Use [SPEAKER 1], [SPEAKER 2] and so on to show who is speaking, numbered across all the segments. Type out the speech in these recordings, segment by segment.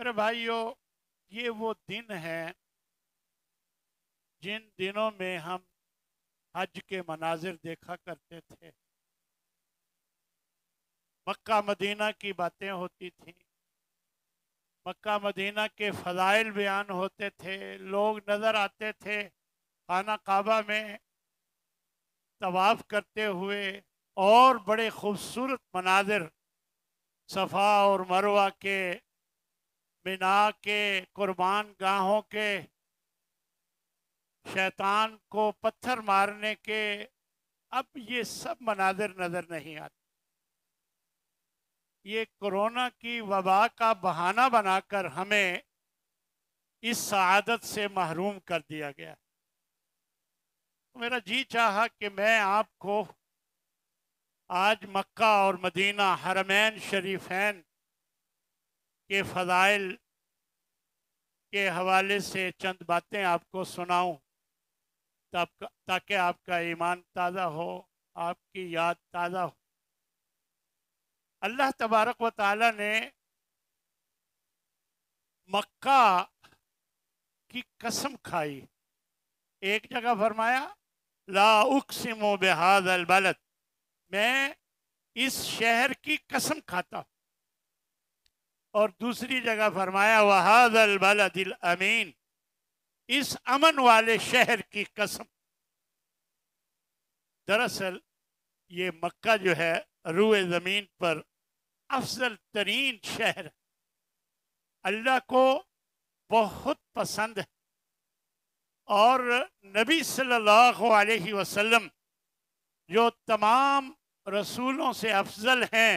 [SPEAKER 1] अरे भाइयों ये वो दिन है जिन दिनों में हम हज के मनाजिर देखा करते थे मक्का मदीना की बातें होती थी मक्का मदीना के फजाइल बयान होते थे लोग नज़र आते थे खाना काबा में तवाफ़ करते हुए और बड़े खूबसूरत मनाजिर सफ़ा और मरवा के बिना के कुर्बान गाहों के शैतान को पत्थर मारने के अब ये सब मनाजिर नजर नहीं आते ये कोरोना की वबा का बहाना बनाकर हमें इस शहादत से महरूम कर दिया गया तो मेरा जी चाहा कि मैं आपको आज मक्का और मदीना हरमैन शरीफैन के फ़ज़ाइल के हवाले से चंद बातें आपको सुनाऊं ताकि आपका ईमान ताज़ा हो आपकी याद ताज़ा हो अल्लाह तबारक व ताली ने मक्का की कसम खाई एक जगह फरमाया लाउकसिमो बेहाद अलबलद मैं इस शहर की कसम खाता हूँ और दूसरी जगह फरमाया वहादल दिल अमीन इस अमन वाले शहर की कसम दरअसल ये मक्का जो है रूए ज़मीन पर अफजल तरीन शहर अल्लाह को बहुत पसंद है और नबी सल्लल्लाहु अलैहि वसल्लम जो तमाम रसूलों से अफजल हैं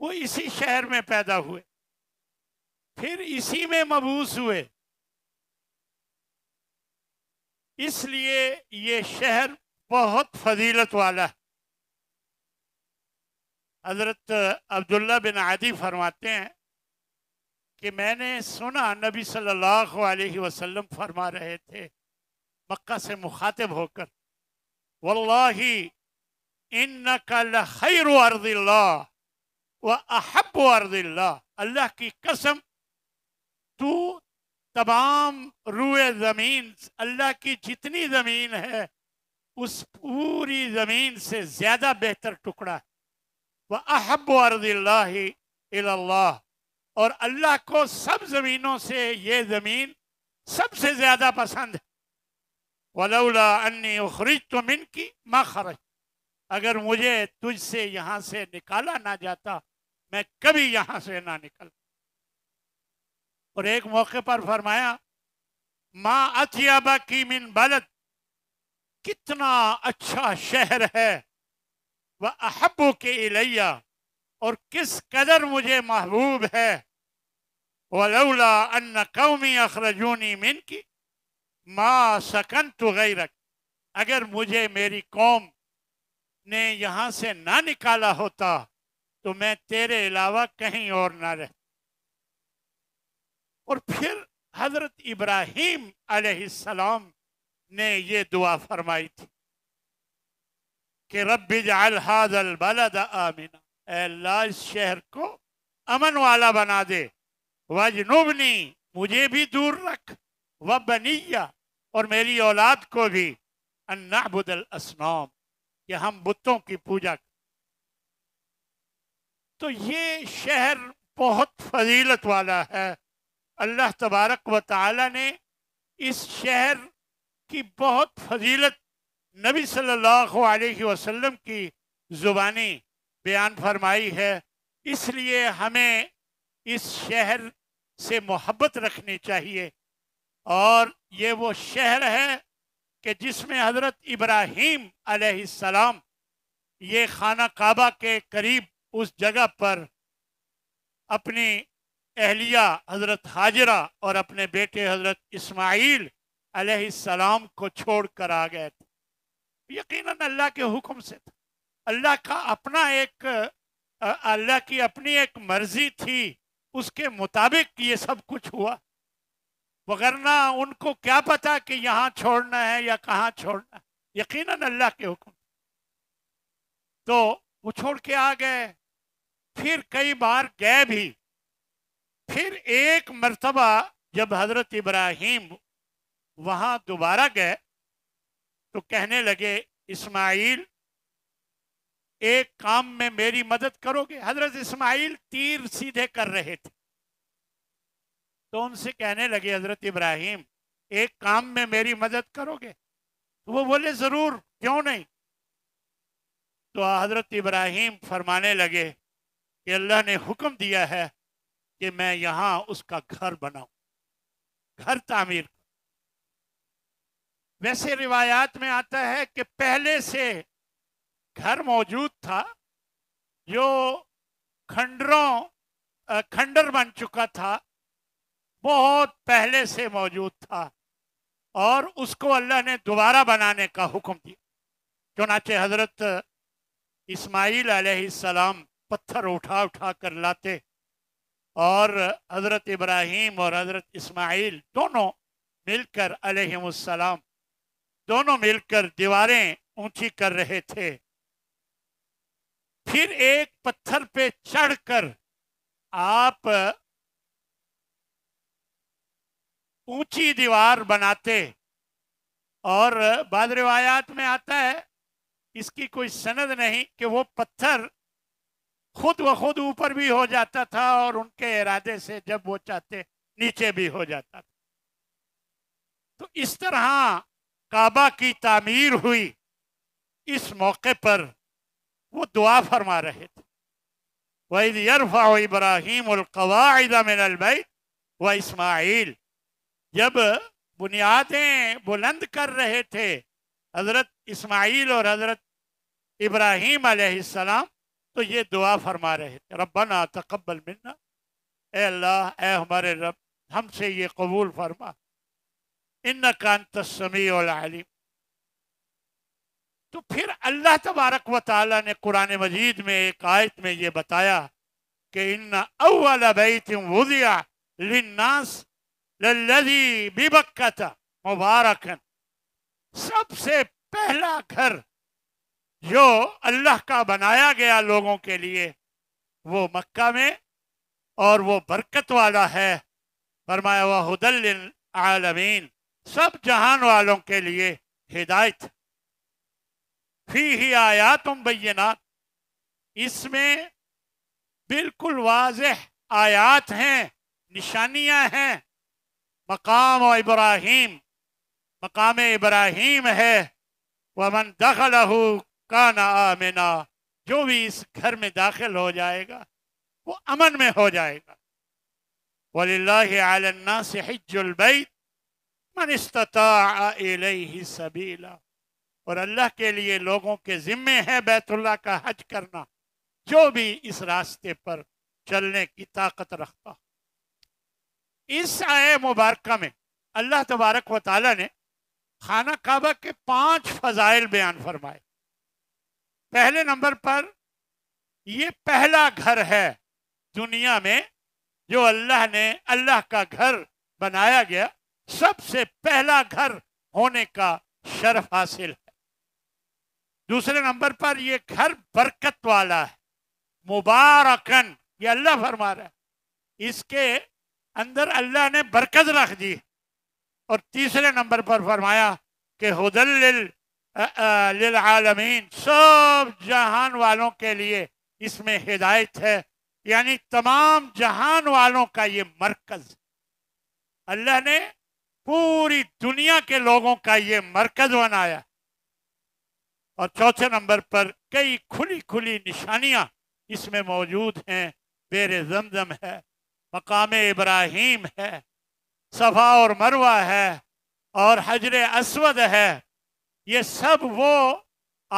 [SPEAKER 1] वो इसी शहर में पैदा हुए फिर इसी में मबूस हुए इसलिए ये शहर बहुत फजीलत वाला है हजरत अब्दुल्ला बिन आदि फरमाते हैं कि मैंने सुना नबी सल्लल्लाहु अलैहि वसल्लम फरमा रहे थे मक्का से मुखातिब होकर वल्लाही इन कल खैर अर्दिल्ला व अहब अर्दिल्ला अल्लाह की कसम तू तमाम रुए ज़मीन अल्लाह की जितनी ज़मीन है उस पूरी ज़मीन से ज़्यादा बेहतर टुकड़ा है वह अहब अर्दिल्ला और अल्लाह को सब ज़मीनों से ये ज़मीन सबसे ज़्यादा पसंद है वलौला अन्नी तो मिन की माँ खरज अगर मुझे तुझसे यहाँ से निकाला ना जाता मैं कभी यहाँ से ना निकलता और एक मौके पर फरमाया माँ अतियाबा की मिन बलद कितना अच्छा शहर है वह अहबू के इलैया और किस कदर मुझे महबूब है वलौला अन्न कौमी अखरजूनी मिन की माँ सकन तो गैरक अगर मुझे मेरी कौम ने यहाँ से ना निकाला होता तो मैं तेरे अलावा कहीं और ना रहता और फिर हजरत इब्राहिम अलैहिस्सलाम ने ये दुआ फरमाई थी कि रबिज हाजल बलद आमिना अल्लाह इस शहर को अमन वाला बना दे वजनुबनी मुझे भी दूर रख व बनिया और मेरी औलाद को भी अन्नाबुदल असनाम कि हम बुतों की पूजा तो ये शहर बहुत फजीलत वाला है अल्लाह तबारक व ताली ने इस शहर की बहुत फजीलत नबी सल्लल्लाहु अलैहि वसल्लम की ज़ुबानी बयान फरमाई है इसलिए हमें इस शहर से मोहब्बत रखनी चाहिए और ये वो शहर है कि जिसमें हज़रत इब्राहीम सलाम ये खाना काबा के करीब उस जगह पर अपनी अहलिया हज़रत हाजरा और अपने बेटे हज़रत इस्माइल अलैहिस्सलाम को छोड़ कर आ गए थे यकीनन अल्लाह के हुक्म से था अल्लाह का अपना एक अल्लाह की अपनी एक मर्जी थी उसके मुताबिक ये सब कुछ हुआ वगरना उनको क्या पता कि यहाँ छोड़ना है या कहाँ छोड़ना है यकीनन अल्लाह के हुक्म तो वो छोड़ के आ गए फिर कई बार गए भी फिर एक मरतबा जब हजरत इब्राहिम वहाँ दोबारा गए तो कहने लगे इस्माइल एक काम में मेरी मदद करोगे हजरत इस्माइल तीर सीधे कर रहे थे तो उनसे कहने लगे हजरत इब्राहिम एक काम में मेरी मदद करोगे तो वो बोले ज़रूर क्यों नहीं तो हजरत इब्राहिम फरमाने लगे कि अल्लाह ने हुक्म दिया है कि मैं यहां उसका घर बनाऊं घर तामीर वैसे रिवायात में आता है कि पहले से घर मौजूद था जो खंडरों खंडर बन चुका था बहुत पहले से मौजूद था और उसको अल्लाह ने दोबारा बनाने का हुक्म दिया चुनाचे हजरत इस्माइल सलाम पत्थर उठा उठा कर लाते और हज़रत इब्राहिम और हज़रत इस्माइल दोनों मिलकर अलैहिस्सलाम दोनों मिलकर दीवारें ऊंची कर रहे थे फिर एक पत्थर पे चढ़कर आप ऊंची दीवार बनाते और बाद रिवायात में आता है इसकी कोई सनद नहीं कि वो पत्थर खुद व खुद ऊपर भी हो जाता था और उनके इरादे से जब वो चाहते नीचे भी हो जाता था तो इस तरह काबा की तामीर हुई इस मौके पर वो दुआ फरमा रहे थे वहीद यरफा इब्राहिम मिनलबैत व इस्माइल जब बुनियादें बुलंद कर रहे थे हज़रत इस्माइल और हज़रत इब्राहिम सलाम तो ये दुआ फरमा रहे थे रबना तकबल मिलना ए अल्लाह ए हमारे रब हमसे ये कबूल फरमा इन कान तस्मी आलिम तो फिर अल्लाह तबारक व ताली ने कुरान मजीद में एक आयत में ये बताया कि इन अवल वुदिया लिन्नास लल्लजी बिबक्का था मुबारकन सबसे पहला घर जो अल्लाह का बनाया गया लोगों के लिए वो मक्का में और वो बरकत वाला है फरमाया हुआ हदल आलमीन सब जहान वालों के लिए हिदायत फी ही आया तुम बैनात इसमें बिल्कुल वाज आयात हैं निशानियां हैं मकाम और इब्राहिम मकाम इब्राहिम है वमन दखल काना आमिना जो भी इस घर में दाखिल हो जाएगा वो अमन में हो जाएगा वल्ला से हिजुलबैत मनस्ता सबीला और अल्लाह के लिए लोगों के ज़िम्मे है बैतुल्ला का हज करना जो भी इस रास्ते पर चलने की ताकत रखता इस आय मुबारक में अल्लाह तबारक व ने खाना काबा के पांच फजाइल बयान फरमाए पहले नंबर पर ये पहला घर है दुनिया में जो अल्लाह ने अल्लाह का घर बनाया गया सबसे पहला घर होने का शर्फ हासिल है दूसरे नंबर पर यह घर बरकत वाला है मुबारकन ये अल्लाह फरमा रहा है इसके अंदर अल्लाह ने बरकत रख दी और तीसरे नंबर पर फरमाया कि हुदल आलमीन सब जहान वालों के लिए इसमें हिदायत है यानी तमाम जहान वालों का ये मरकज अल्लाह ने पूरी दुनिया के लोगों का ये मरकज बनाया और चौथे नंबर पर कई खुली खुली निशानियां इसमें मौजूद हैं बेर जमजम है मकाम इब्राहिम है सफ़ा और मरवा है और हजर असवद है ये सब वो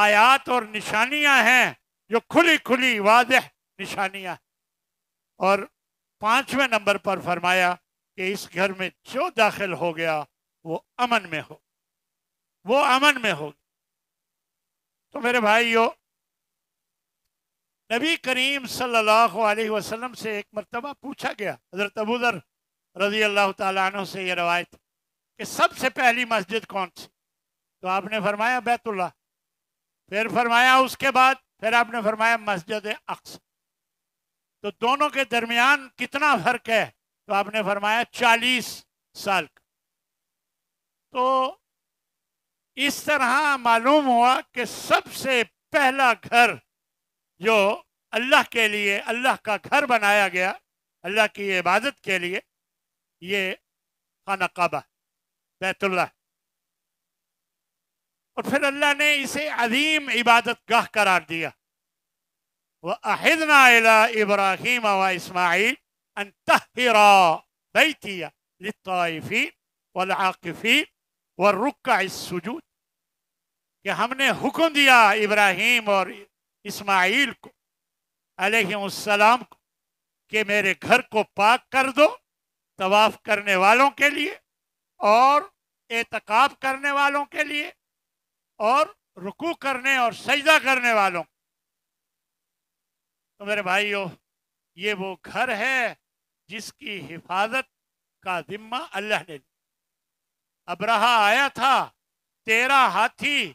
[SPEAKER 1] आयात और निशानियां हैं जो खुली खुली वाज निशानियां और पांचवें नंबर पर फरमाया कि इस घर में जो दाखिल हो गया वो अमन में हो वो अमन में हो तो मेरे भाइयों नबी करीम सल्लल्लाहु अलैहि वसल्लम से एक मरतबा पूछा गया हजरत अबूदर रजी अल्लाह तु से यह रवायत कि सबसे पहली मस्जिद कौन सी तो आपने फरमाया बैतुल्ला फिर फरमाया उसके बाद फिर आपने फरमाया मस्जिद अक्स तो दोनों के दरमियान कितना फर्क है तो आपने फरमाया चालीस साल का तो इस तरह मालूम हुआ कि सबसे पहला घर जो अल्लाह के लिए अल्लाह का घर बनाया गया अल्लाह की इबादत के लिए ये खाना काबा बैतुल्ला और फिर अल्लाह ने इसे अदीम इबादत गाह करार दिया वह अहिदना इब्राहिम व इसमाइल अनतरा बैतिया व रुका सजूद कि हमने हुक्म दिया इब्राहिम और इसमाइल को अलैहिस्सलाम को कि मेरे घर को पाक कर दो तवाफ़ करने वालों के लिए और एतकाब करने वालों के लिए और रुकू करने और सजदा करने वालों तो मेरे भाइयों ये वो घर है जिसकी हिफाजत का जिम्मा अल्लाह ने अब्रहा आया था तेरह हाथी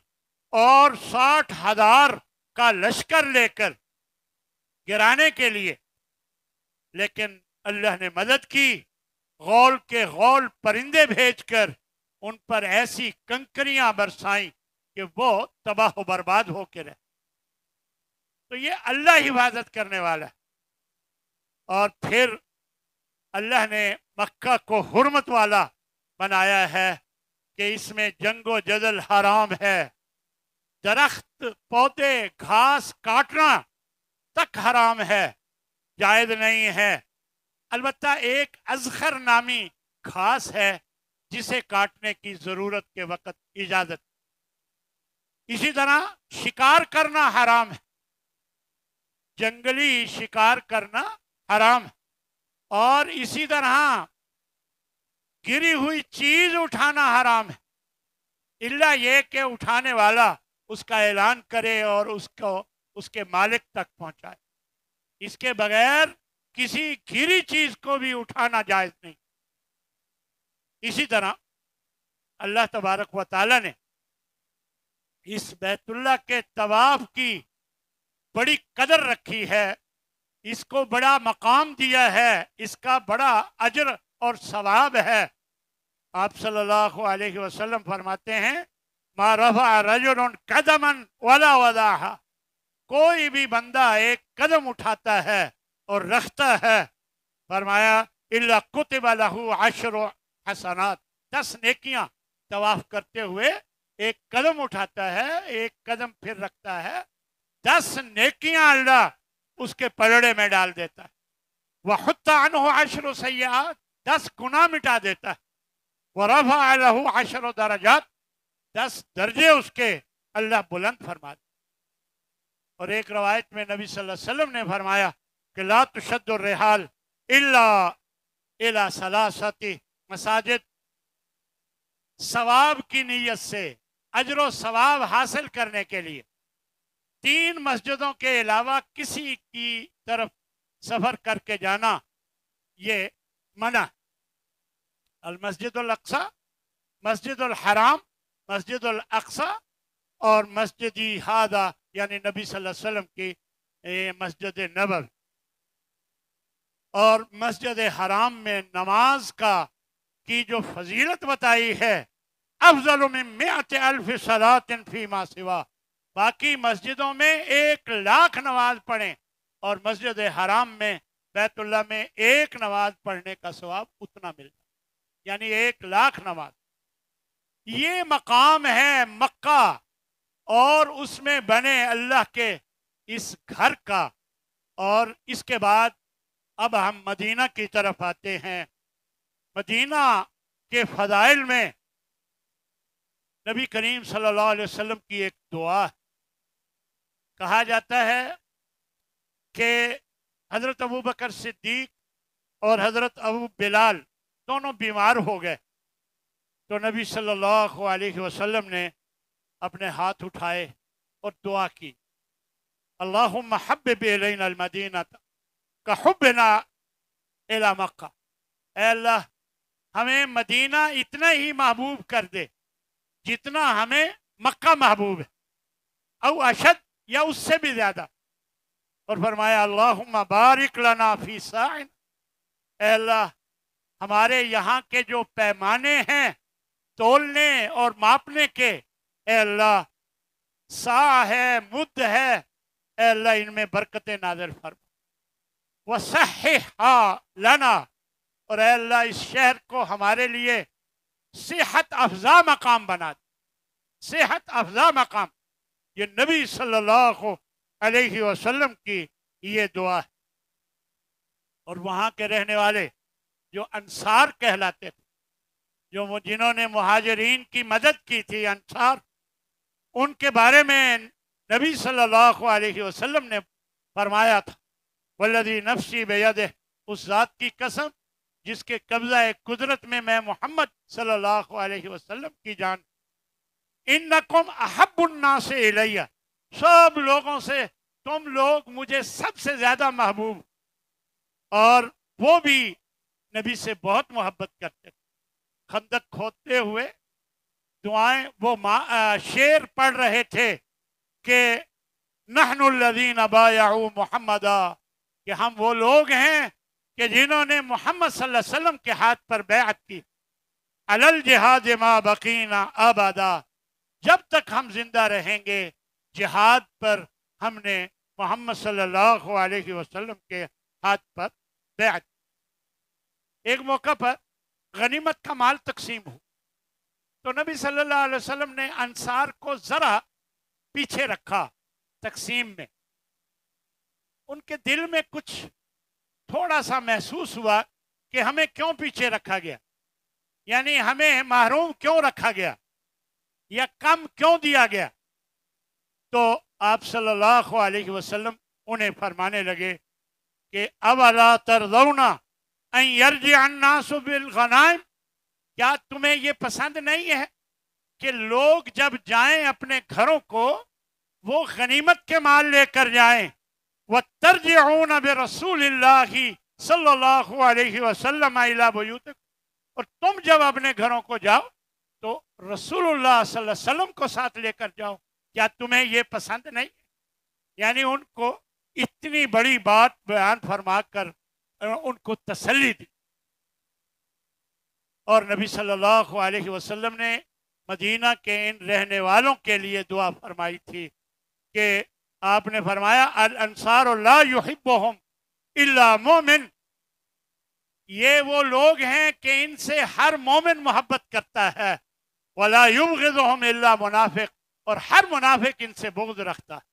[SPEAKER 1] और साठ हजार का लश्कर लेकर गिराने के लिए लेकिन अल्लाह ने मदद की गौल के गौल परिंदे भेजकर उन पर ऐसी कंकरियां बरसाई कि वो तबाह बर्बाद होकर रहे तो ये अल्लाह हिफाजत करने वाला है और फिर अल्लाह ने मक्का को हरमत वाला बनाया है कि इसमें जंगो जजल हराम है दरख्त पौधे घास काटना तक हराम है जायद नहीं है अलबत् एक अजहर नामी घास है जिसे काटने की ज़रूरत के वक़्त इजाज़त इसी तरह शिकार करना हराम है जंगली शिकार करना हराम है और इसी तरह गिरी हुई चीज उठाना हराम है इल्ला ये के उठाने वाला उसका ऐलान करे और उसको उसके मालिक तक पहुंचाए इसके बगैर किसी गिरी चीज को भी उठाना जायज नहीं इसी तरह अल्लाह तबारक व ने इस बैतुल्ला के तवाफ की बड़ी कदर रखी है इसको बड़ा मकाम दिया है इसका बड़ा अजर और सवाब है आप सल्लल्लाहु अलैहि वसल्लम फरमाते हैं मारफा रजुन कदमन वला वला कोई भी बंदा एक कदम उठाता है और रखता है फरमाया इला कुतबा लहू हसनात दस नेकियां तवाफ करते हुए एक कदम उठाता है एक कदम फिर रखता है दस नेकियां अल्लाह उसके पलड़े में डाल देता है वह खुद हो आशर सयाह दस गुना मिटा देता है वह रफ रहू आशर दराजात दस दर्जे उसके अल्लाह बुलंद फरमा दे और एक रवायत में नबी सल्लल्लाहु वसल्लम ने फरमाया कि ला तुशद रिहाल इला सलासती मसाजिद सवाब की नीयत से अजर सवाब हासिल करने के लिए तीन मस्जिदों के अलावा किसी की तरफ सफ़र करके जाना ये मना अलमस्जिदसा मस्जिद अक्सा और मस्जिद हादा यानी नबी सल्लल्लाहु अलैहि वसल्लम की मस्जिद नबल और मस्जिद हराम में नमाज का की जो फजीलत बताई है अफजल मेत अल्फ सलातिन फीमा सिवा बाकी मस्जिदों में एक लाख नमाज पढ़ें और मस्जिद हराम में बैतुल्ला में एक नमाज पढ़ने का सवाब उतना मिल यानी एक लाख नमाज ये मकाम है मक्का और उसमें बने अल्लाह के इस घर का और इसके बाद अब हम मदीना की तरफ आते हैं मदीना के फजाइल में नबी करीम सल्लल्लाहु अलैहि वसल्लम की एक दुआ है कहा जाता है कि हज़रत अबू बकर सिद्दीक और हज़रत अबू बिलाल दोनों बीमार हो गए तो नबी सल्लल्लाहु अलैहि वसल्लम ने अपने हाथ उठाए और दुआ की अल्लाह का कहबना एला मक्का अल्लाह हमें मदीना इतना ही महबूब कर दे जितना हमें मक्का महबूब है और अशद या उससे भी ज्यादा और फरमाया अल्लाह बारिक लना फी साइन अल्लाह हमारे यहाँ के जो पैमाने हैं तोलने और मापने के अल्लाह सा है मुद है अल्लाह इनमें बरकत नाजर फरमा वसह लना और अल्लाह इस शहर को हमारे लिए सेहत अफजा मकाम बना दिया सेहत अफजा मकाम ये नबी सल्लल्लाहु अलैहि वसल्लम की ये दुआ है और वहाँ के रहने वाले जो अंसार कहलाते थे जो जिन्होंने महाजरीन की मदद की थी अंसार उनके बारे में नबी सल्लल्लाहु अलैहि वसल्लम ने फरमाया था वल्लदी नफसी बेद उस ज़ात की कसम जिसके कब्जा कुदरत में मैं मोहम्मद सल्लाम की जान इन नकुम अहबुन्ना से इलैया सब लोगों से तुम लोग मुझे सबसे ज़्यादा महबूब और वो भी नबी से बहुत मोहब्बत करते खंदक खोदते हुए दुआएं वो आ, शेर पढ़ रहे थे कि नहनुल्लदीन अबायाऊ मोहम्मदा कि हम वो लोग हैं कि जिन्होंने मोहम्मद वसल्लम के हाथ पर बैत की अलल जहाज माँ बकीना आबादा जब तक हम जिंदा रहेंगे जिहाद पर हमने मोहम्मद सल्लल्लाहु अलैहि वसल्लम के हाथ पर बैत एक मौका पर गनीमत का माल तकसीम हो तो नबी सल्लल्लाहु अलैहि वसल्लम ने अनसार को ज़रा पीछे रखा तकसीम में उनके दिल में कुछ थोड़ा सा महसूस हुआ कि हमें क्यों पीछे रखा गया यानी हमें महरूम क्यों रखा गया या कम क्यों दिया गया तो आप सल्लल्लाहु अलैहि वसल्लम उन्हें फरमाने लगे कि अवला तरदौना बिलगनाइम क्या तुम्हें ये पसंद नहीं है कि लोग जब जाएं अपने घरों को वो गनीमत के माल लेकर जाएं व तरज रसूल सल्लल्लाहु अलैहि वसल्लम आइला बयूत तो, और तुम जब अपने घरों को जाओ तो रसूलुल्लाह सल्लल्लाहु अलैहि वसल्लम को साथ लेकर जाओ क्या तुम्हें ये पसंद नहीं यानी उनको इतनी बड़ी बात बयान फरमा कर उनको तसल्ली दी और नबी सल्लल्लाहु अलैहि वसल्लम ने मदीना के इन रहने वालों के लिए दुआ फरमाई थी कि आपने फरमाया अल अंसार ला युहिब्बुहुम इल्ला मोमिन ये वो लोग हैं कि इनसे हर मोमिन मोहब्बत करता है वला युबम इल्ला मुनाफिक और हर मुनाफिक इनसे बुग्ज रखता है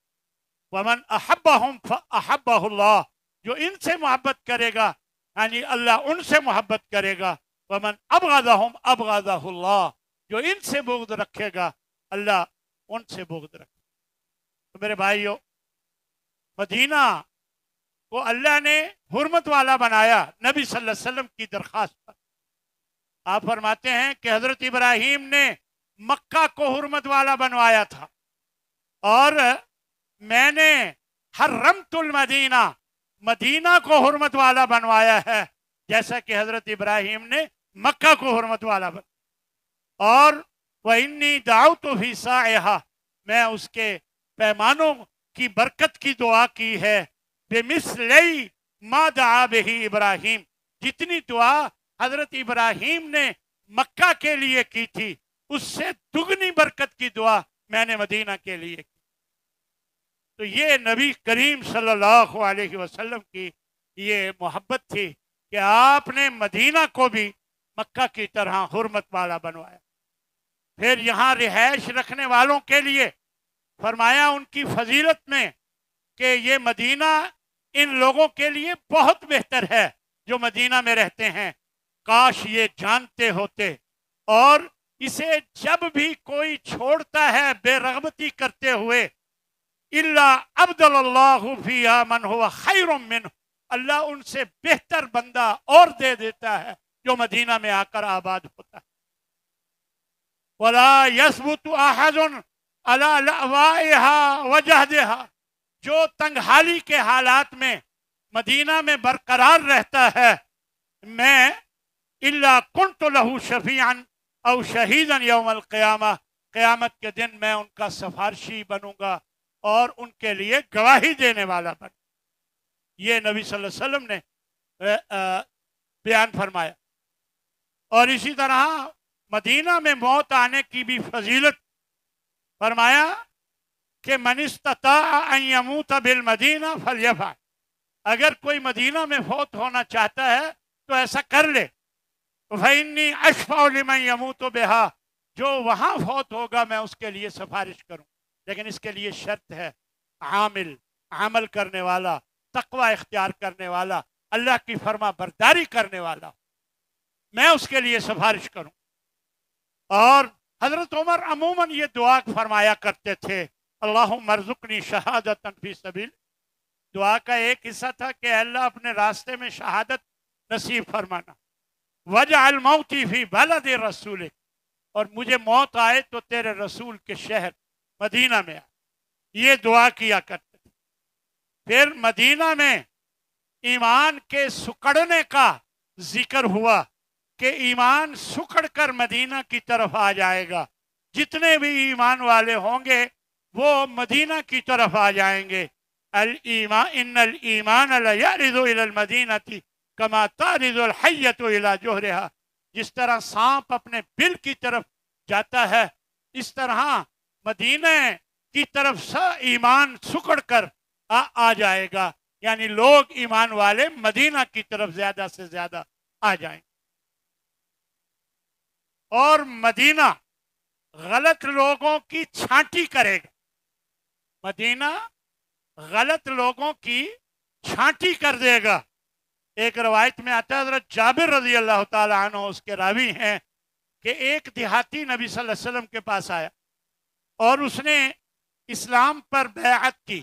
[SPEAKER 1] वमन अहब हम जो इनसे मोहब्बत करेगा यानी अल्लाह उनसे मोहब्बत करेगा वमन अबगादा हम जो इनसे बुग्ज रखेगा अल्लाह उनसे बुग्ज रखेगा तो मेरे भाइयों मदीना को अल्लाह ने हरमत वाला बनाया नबी सल्लल्लाहु अलैहि वसल्लम की दरख्वास्त पर आप फरमाते हैं कि हज़रत इब्राहिम ने मक्का को हरमत वाला बनवाया था और मैंने रमतुल मदीना मदीना को हरमत वाला बनवाया है जैसा कि हज़रत इब्राहिम ने मक्का को हरमत वाला बन और वह इन्नी दाव तो भी मैं उसके पैमानों की बरकत की दुआ की है इब्राहिम जितनी दुआ हजरत इब्राहिम ने मक्का के लिए की थी उससे दुगनी बरकत की दुआ मैंने मदीना के लिए की तो ये नबी करीम सल्लल्लाहु अलैहि वसल्लम की ये मोहब्बत थी कि आपने मदीना को भी मक्का की तरह हरमत वाला बनवाया फिर यहाँ रिहायश रखने वालों के लिए फरमाया उनकी फजीलत में कि ये मदीना इन लोगों के लिए बहुत बेहतर है जो मदीना में रहते हैं काश ये जानते होते और इसे जब भी कोई छोड़ता है बेरगबती करते हुए इल्ला अब्दुल्लाफिया मन हुआ खैर मिन अल्लाह उनसे बेहतर बंदा और दे देता है जो मदीना में आकर आबाद होता है वला यसबुत आहदन अला वजह देहा जो तंगहाली के हालात में मदीना में बरकरार रहता है मैं इल्ला कुन तो लहू शफियान और शहीदन यौमल क़्यामा क़्यामत के दिन मैं उनका सफारशी बनूंगा और उनके लिए गवाही देने वाला बन ये नबी वसल्लम ने बयान फरमाया और इसी तरह मदीना में मौत आने की भी फजीलत फरमाया कि मनिस्ता बिल मदीना फल अगर कोई मदीना में फौत होना चाहता है तो ऐसा कर ले वही अशफाउलिम यमू तो बेहा जो वहाँ फौत होगा मैं उसके लिए सिफारिश करूँ लेकिन इसके लिए शर्त है आमिल आमल करने वाला तकवा इख्तियार करने वाला अल्लाह की फर्मा बरदारी करने वाला मैं उसके लिए सिफारिश करूँ और हज़रत उमर अमूमन ये दुआ फरमाया करते थे अल्लाह मरजुकनी शहादत फी सबील दुआ का एक हिस्सा था कि अल्लाह अपने रास्ते में शहादत नसीब फरमाना वजह अलमौती फी दे रसूल और मुझे मौत आए तो तेरे रसूल के शहर मदीना में आए ये दुआ किया करते थे फिर मदीना में ईमान के सुकड़ने का जिक्र हुआ कि ईमान सुखड़ कर मदीना की तरफ आ जाएगा जितने भी ईमान वाले होंगे वो मदीना की तरफ आ जाएंगे अल ईमा इन अल ईमान मदीना थी कमा तारिजुल हैत इला जोहरहा जिस तरह सांप अपने बिल की तरफ जाता है इस तरह मदीने की तरफ सा ईमान सुकड़ कर आ, आ जाएगा यानी लोग ईमान वाले मदीना की तरफ ज्यादा से ज्यादा आ जाएंगे और मदीना गलत लोगों की छांटी करेगा मदीना गलत लोगों की छांटी कर देगा एक रवायत में आता है जाबिर रजी अल्लाह तन उसके रावी हैं कि एक देहाती नबी सल्लल्लाहु अलैहि वसल्लम के पास आया और उसने इस्लाम पर बैत की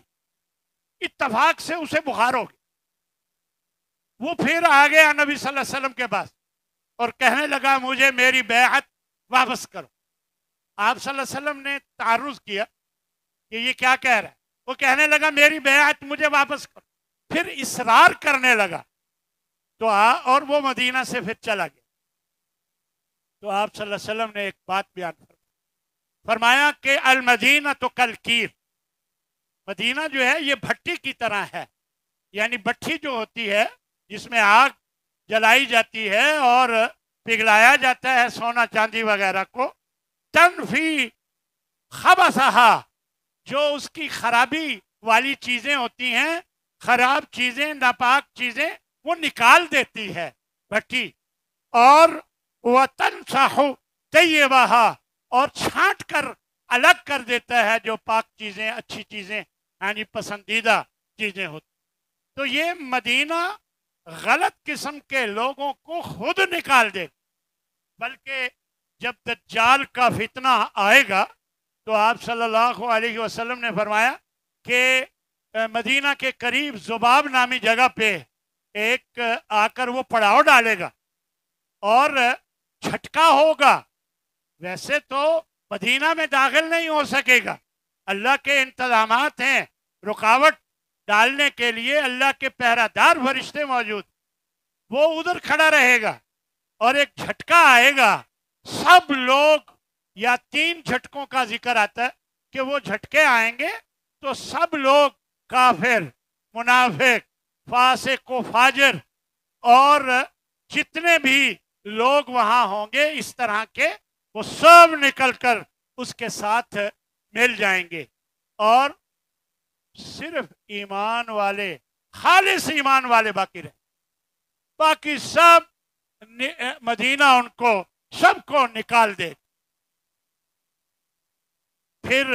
[SPEAKER 1] इतफाक से उसे बुखार हो गया वो फिर आ गया नबी सल्लल्लाहु अलैहि वसल्लम के पास और कहने लगा मुझे मेरी बैत वापस करो आप सल्लल्लाहु अलैहि वसल्लम ने तारुज किया कि ये क्या कह रहा है वो कहने लगा मेरी बेहत मुझे वापस करो फिर इसरार करने लगा तो आ और वो मदीना से फिर चला गया तो आप सल्लल्लाहु अलैहि वसल्लम ने एक बात बयान फरमाया फरमाया कि अल मदीना तो कल कीर मदीना जो है ये भट्टी की तरह है यानी भट्टी जो होती है जिसमें आग जलाई जाती है और पिघलाया जाता है सोना चांदी वगैरह को तनफी खबा जो उसकी खराबी वाली चीजें होती हैं खराब चीजें नापाक चीजें वो निकाल देती है भट्टी और वतन तय वहा और छांट कर अलग कर देता है जो पाक चीजें अच्छी चीजें यानी पसंदीदा चीजें होती तो ये मदीना गलत किस्म के लोगों को खुद निकाल दे बल्कि जब दज्जाल का फितना आएगा तो आप सल्लल्लाहु अलैहि वसल्लम ने फरमाया कि मदीना के करीब जुबाब नामी जगह पे एक आकर वो पड़ाव डालेगा और झटका होगा वैसे तो मदीना में दाखिल नहीं हो सकेगा अल्लाह के इंतजाम हैं रुकावट डालने के लिए अल्लाह के पहरादार फरिश्ते मौजूद वो उधर खड़ा रहेगा और एक झटका आएगा सब लोग या तीन झटकों का जिक्र आता है कि वो झटके आएंगे तो सब लोग काफिर मुनाफिक फासे को फाजर और जितने भी लोग वहां होंगे इस तरह के वो सब निकलकर उसके साथ मिल जाएंगे और सिर्फ ईमान वाले खालिश ईमान वाले बाकी रहे बाकी सब मदीना उनको सबको निकाल दे फिर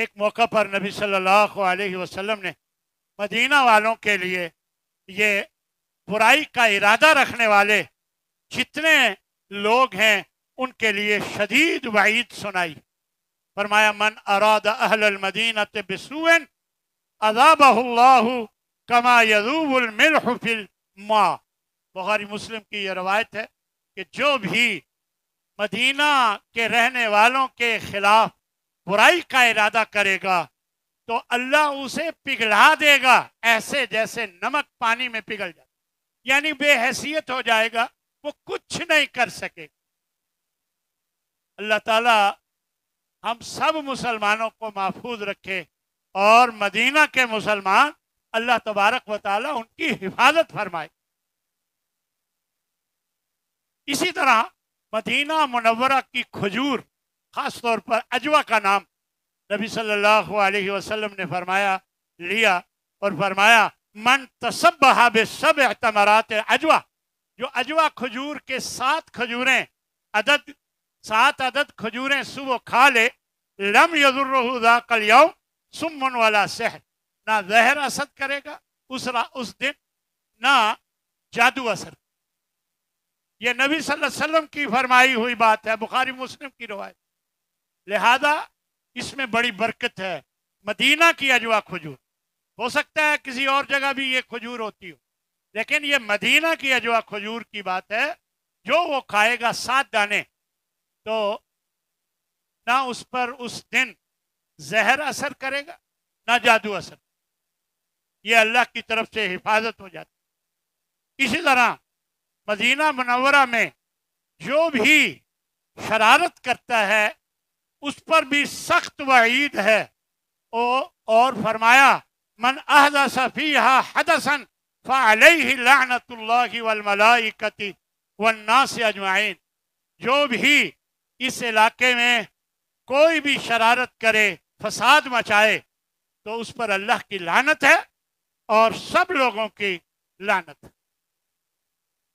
[SPEAKER 1] एक मौका पर नबी सल्लल्लाहु अलैहि वसल्लम ने मदीना वालों के लिए ये बुराई का इरादा रखने वाले जितने लोग हैं उनके लिए शदीद वईद सुनाई फरमाया मन अराद अहल मदीना बसून अजाबल्लाहू कमा यदूबुलमिल माँ बुखारी मुस्लिम की यह रवायत है कि जो भी मदीना के रहने वालों के ख़िलाफ़ बुराई का इरादा करेगा तो अल्लाह उसे पिघला देगा ऐसे जैसे नमक पानी में पिघल जाए यानी बेहसीत हो जाएगा वो कुछ नहीं कर सकेगा अल्लाह ताला हम सब मुसलमानों को महफूज रखे और मदीना के मुसलमान अल्लाह तबारक व उनकी हिफाजत फरमाए इसी तरह मदीना मुनवरा की खजूर ख़ास तौर पर अजवा का नाम नबी सल्लल्लाहु अलैहि वसल्लम ने फरमाया लिया और फरमाया मन तसब बहाबे सब अतमरात अजवा जो अजवा खजूर के सात खजूरें अदद सात अदद खजूरें सुबह खा ले लम यजुर्रहुदा कलयम सुमन वाला सहर ना जहर असर करेगा उस रा, उस दिन ना जादू असर ये नबी सल्लल्लाहु अलैहि वसल्लम की फरमाई हुई बात है बुखारी मुस्लिम की रवायत लिहाजा इसमें बड़ी बरकत है मदीना की अजवा खजूर हो सकता है किसी और जगह भी ये खजूर होती हो लेकिन ये मदीना की अजवा खजूर की बात है जो वो खाएगा सात दाने तो ना उस पर उस दिन जहर असर करेगा ना जादू असर ये अल्लाह की तरफ से हिफाजत हो जाती इसी तरह मदीना मनवरा में जो भी शरारत करता है उस पर भी सख्त वईद है और फरमाया मन अहदा सफ़ीहा हदसन फ़ालतुल्लामलाकती वन्ना से अजमाइन जो भी इस इलाके में कोई भी शरारत करे फसाद मचाए तो उस पर अल्लाह की लानत है और सब लोगों की लानत है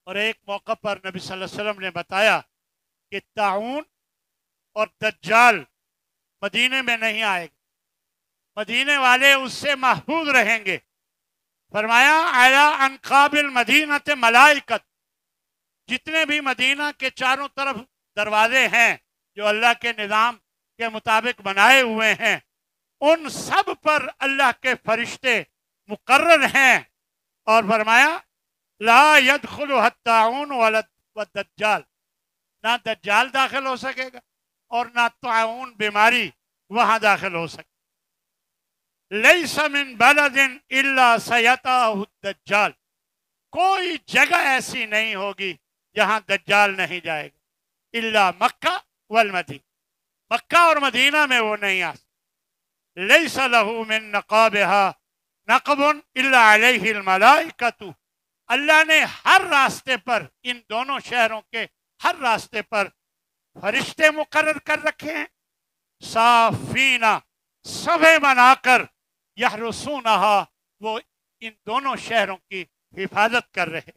[SPEAKER 1] और एक मौका पर नबी सल्लल्लाहु अलैहि वसल्लम ने बताया कि ताउन और दज्जाल मदीने में नहीं आएगा मदीने वाले उससे महफूज रहेंगे फरमाया आया अनकाबिल थे मलाइकत जितने भी मदीना के चारों तरफ दरवाजे हैं जो अल्लाह के निज़ाम के मुताबिक बनाए हुए हैं उन सब पर अल्लाह के फरिश्ते मुकर्र हैं और फरमाया ला यद खुल हत्ताउन वाल दज्जाल ना दज्जाल दाखिल हो सकेगा और ना ताउन बीमारी वहां दाखिल हो सके लई समिन दिन इला सयाताजाल कोई जगह ऐसी नहीं होगी जहां दज्जाल नहीं जाएगा इला मक्का वल मदी मक्का और मदीना में वो नहीं आ सकता लई सलहू मिन नकाब नकबन मलाइकतु अल्लाह ने हर रास्ते पर इन दोनों शहरों के हर रास्ते पर फरिश्ते मुकर कर रखे हैं साफीना सभे बनाकर यह रसूना वो इन दोनों शहरों की हिफाजत कर रहे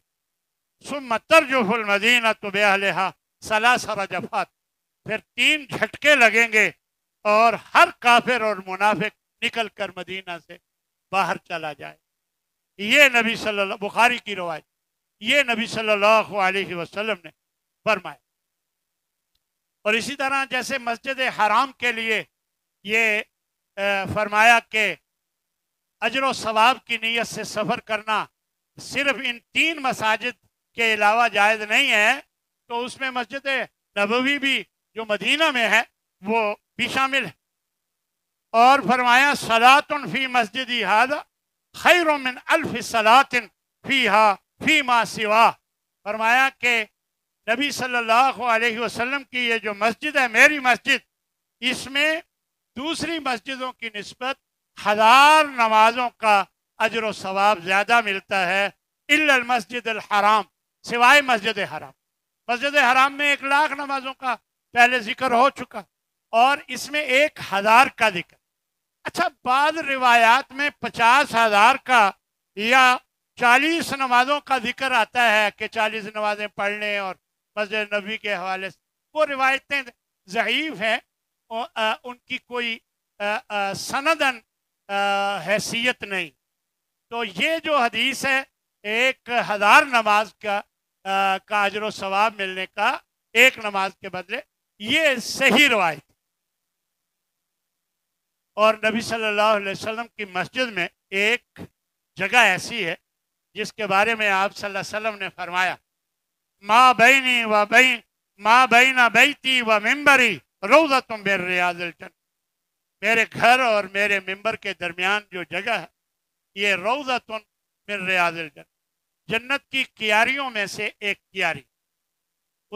[SPEAKER 1] सुमतर फुल मदीना तो बेहलहा सलासरा जफात फिर तीन झटके लगेंगे और हर काफिर और मुनाफिक निकल कर मदीना से बाहर चला जाए ये नबी सल्लल्लाहु बुखारी की रवायत ये नबी सल्लल्लाहु अलैहि वसल्लम ने फरमाया और इसी तरह जैसे मस्जिद हराम के लिए ये फरमाया कि अजर सवाब की नीयत से सफ़र करना सिर्फ इन तीन मसाजिद के अलावा जायज़ नहीं है तो उसमें मस्जिद नबवी भी जो मदीना में है वो भी शामिल है और फरमाया सलातन फ़ी मस्जिद हादा खैर अल्फ सलातिन फ़ी हा फ़ी मा सिवा फरमाया के नबी सल्लल्लाहु अलैहि वसल्लम की ये जो मस्जिद है मेरी मस्जिद इसमें दूसरी मस्जिदों की नस्बत हज़ार नमाजों का अजर सवाब ज़्यादा मिलता है इल्ल मस्जिद हराम सिवाय मस्जिद हराम मस्जिद हराम में एक लाख नमाजों का पहले जिक्र हो चुका और इसमें एक हज़ार का जिक्र अच्छा बाद रिवायात में पचास हज़ार का या चालीस नमाजों का जिक्र आता है कि चालीस नमाजें पढ़ने और मस्जिद नबी के हवाले से वो रिवायतें ज़यीफ़ हैं उनकी कोई सनदन हैसियत नहीं तो ये जो हदीस है एक हज़ार नमाज का काजर सवाब मिलने का एक नमाज के बदले ये सही रवायत और नबी सल्लल्लाहु अलैहि वसल्लम की मस्जिद में एक जगह ऐसी है जिसके बारे में आप सल्लल्लाहु अलैहि वसल्लम ने फरमाया माँ बहनी व बहन माँ बहना बहती व मेम्बरी रोज़ा तुम मेरे रियाजल जन मेरे घर और मेरे मेम्बर के दरमियान जो जगह है ये रोज़ा तुम मेरे रियाजल जन जन्नत की क्यारियों में से एक क्यारी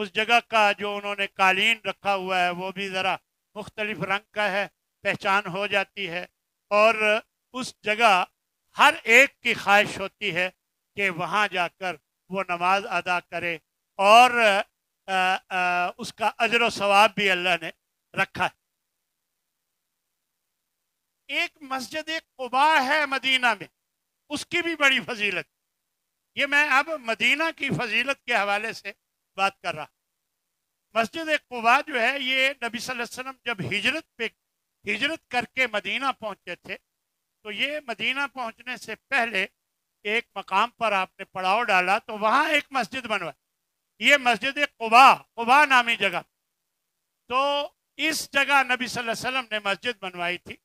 [SPEAKER 1] उस जगह का जो उन्होंने कालीन रखा हुआ है वो भी ज़रा मुख्तलिफ रंग का है पहचान हो जाती है और उस जगह हर एक की ख्वाहिश होती है कि वहाँ जाकर वो नमाज अदा करे और आ, आ, उसका अजर सवाब भी अल्लाह ने रखा है एक मस्जिद कुबा है मदीना में उसकी भी बड़ी फजीलत ये मैं अब मदीना की फजीलत के हवाले से बात कर रहा मस्जिद कुबा जो है ये नबी वसल्लम जब हिजरत पे हिजरत करके मदीना पहुंचे थे तो ये मदीना पहुंचने से पहले एक मकाम पर आपने पड़ाव डाला तो वहाँ एक मस्जिद बनवाई ये मस्जिद कुबा कुबा नामी जगह तो इस जगह नबी सल्लल्लाहु अलैहि वसल्लम ने मस्जिद बनवाई थी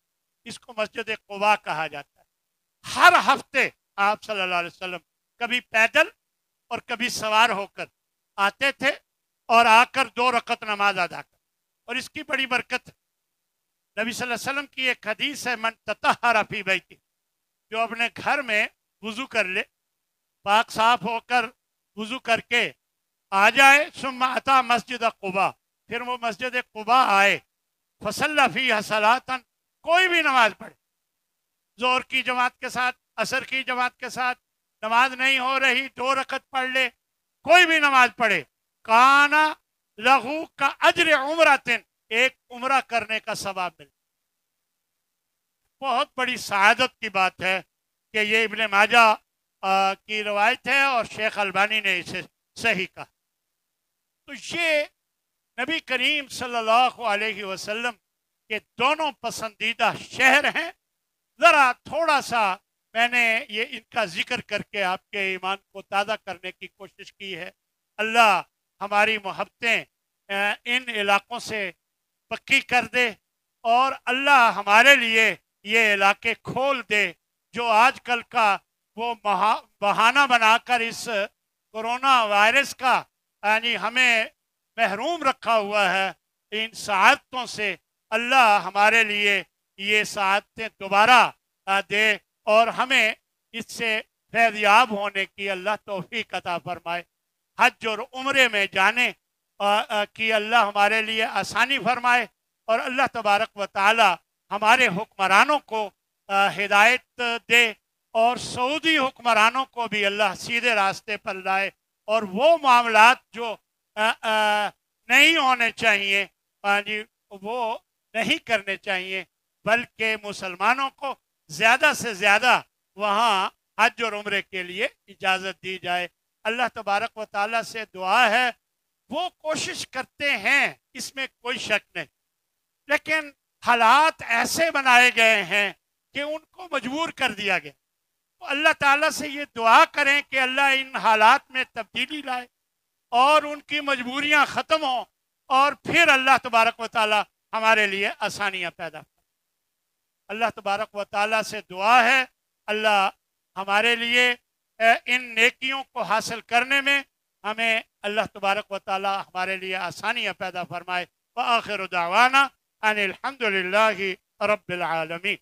[SPEAKER 1] इसको मस्जिद कुबा कहा जाता है हर हफ्ते आप सल्लल्लाहु अलैहि वसल्लम कभी पैदल और कभी सवार होकर आते थे और आकर दो रकत नमाज अदा कर और इसकी बड़ी बरकत नबी सल्लल्लाहु अलैहि वसल्लम की एक हदीस है मन ततहर अफी बैठी जो अपने घर में वज़ू कर ले पाक साफ होकर वज़ू करके आ जाए सुम मस्जिद कुबा फिर वो मस्जिद कुबा आए फसल्लाफ़ी हसलातन कोई भी नमाज पढ़े जोर की जमात के साथ असर की जमात के साथ नमाज नहीं हो रही दो रकत पढ़ ले कोई भी नमाज पढ़े काना लघु का अजर उम्र तिन एक उम्र करने का सवाब मिल बहुत बड़ी शहादत की बात है कि ये इबन माजा की रवायत है और शेख अलबानी ने इसे सही कहा तो ये नबी करीम सल्लल्लाहु अलैहि वसल्लम के दोनों पसंदीदा शहर हैं ज़रा थोड़ा सा मैंने ये इनका जिक्र करके आपके ईमान को ताज़ा करने की कोशिश की है अल्लाह हमारी मोहब्बतें इन इलाकों से पक्की कर दे और अल्लाह हमारे लिए ये इलाके खोल दे जो आजकल का वो बहाना बनाकर इस कोरोना वायरस का यानी हमें महरूम रखा हुआ है इन सहादतों से अल्लाह हमारे लिए ये सहादतें दोबारा दे और हमें इससे फैजयाब होने की अल्लाह तोफ़ी कता फरमाए हज और उम्र में जाने की अल्लाह हमारे लिए आसानी फरमाए और अल्लाह तबारक व ताली हमारे हुक्मरानों को हिदायत दे और सऊदी हुक्मरानों को भी अल्लाह सीधे रास्ते पर लाए और वो मामला जो आ, आ, नहीं होने चाहिए जी वो नहीं करने चाहिए बल्कि मुसलमानों को ज़्यादा से ज़्यादा वहाँ हज और उम्र के लिए इजाज़त दी जाए अल्लाह तबारक व ताली से दुआ है वो कोशिश करते हैं इसमें कोई शक नहीं लेकिन हालात ऐसे बनाए गए हैं कि उनको मजबूर कर दिया गया तो अल्लाह ताला से ये दुआ करें कि अल्लाह इन हालात में तब्दीली लाए और उनकी मजबूरियां ख़त्म हों और फिर अल्लाह तबारक व ताली हमारे लिए आसानियाँ पैदा करें अल्लाह तबारक व ताली से दुआ है अल्लाह हमारे लिए इन नेकियों को हासिल करने में हमें अल्लाह तबारक व ताली हमारे लिए आसानियाँ पैदा फरमाए व आखिर दावाना अनिलहमदिल्ला रबालमी